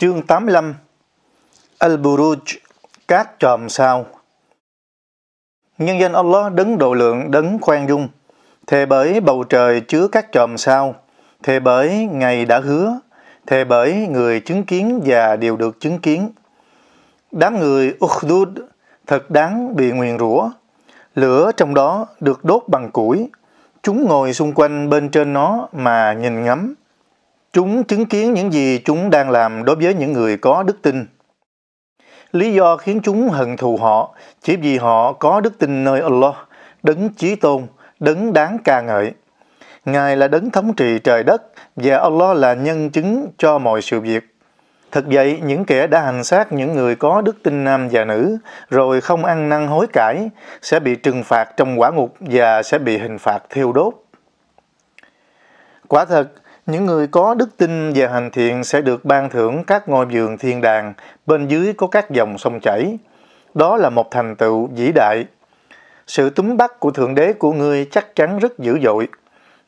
Chương 85 Al-Buruj Các tròm sao Nhân danh Allah đấng độ lượng, đấng khoan dung, thề bởi bầu trời chứa các tròm sao, thề bởi ngày đã hứa, thề bởi người chứng kiến và đều được chứng kiến. Đám người Ukhdud thật đáng bị nguyền rủa. Lửa trong đó được đốt bằng củi, chúng ngồi xung quanh bên trên nó mà nhìn ngắm Chúng chứng kiến những gì chúng đang làm đối với những người có đức tin. Lý do khiến chúng hận thù họ chỉ vì họ có đức tin nơi Allah, đấng chí tôn, đấng đáng ca ngợi. Ngài là đấng thống trị trời đất và Allah là nhân chứng cho mọi sự việc. Thật vậy, những kẻ đã hành xác những người có đức tin nam và nữ, rồi không ăn năn hối cải, sẽ bị trừng phạt trong quả ngục và sẽ bị hình phạt thiêu đốt. Quả thật, những người có đức tin và hành thiện sẽ được ban thưởng các ngôi vườn thiên đàng, bên dưới có các dòng sông chảy. Đó là một thành tựu vĩ đại. Sự túm bắt của Thượng Đế của ngươi chắc chắn rất dữ dội.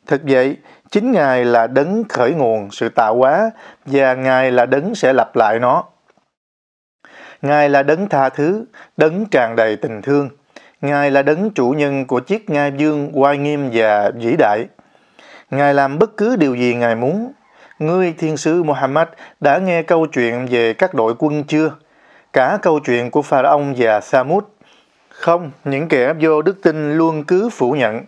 Thật vậy, chính Ngài là đấng khởi nguồn sự tạo hóa và Ngài là đấng sẽ lặp lại nó. Ngài là đấng tha thứ, đấng tràn đầy tình thương. Ngài là đấng chủ nhân của chiếc ngai dương oai nghiêm và vĩ đại. Ngài làm bất cứ điều gì Ngài muốn. Ngươi thiên sứ Muhammad đã nghe câu chuyện về các đội quân chưa? Cả câu chuyện của Pharaoh và Samud. Không, những kẻ vô đức tin luôn cứ phủ nhận.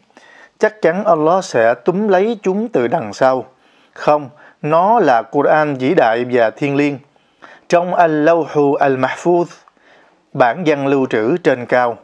Chắc chắn Allah sẽ túm lấy chúng từ đằng sau. Không, nó là Quran vĩ đại và thiên liêng. Trong Al-Lawhu Al-Mahfuz, bản văn lưu trữ trên cao.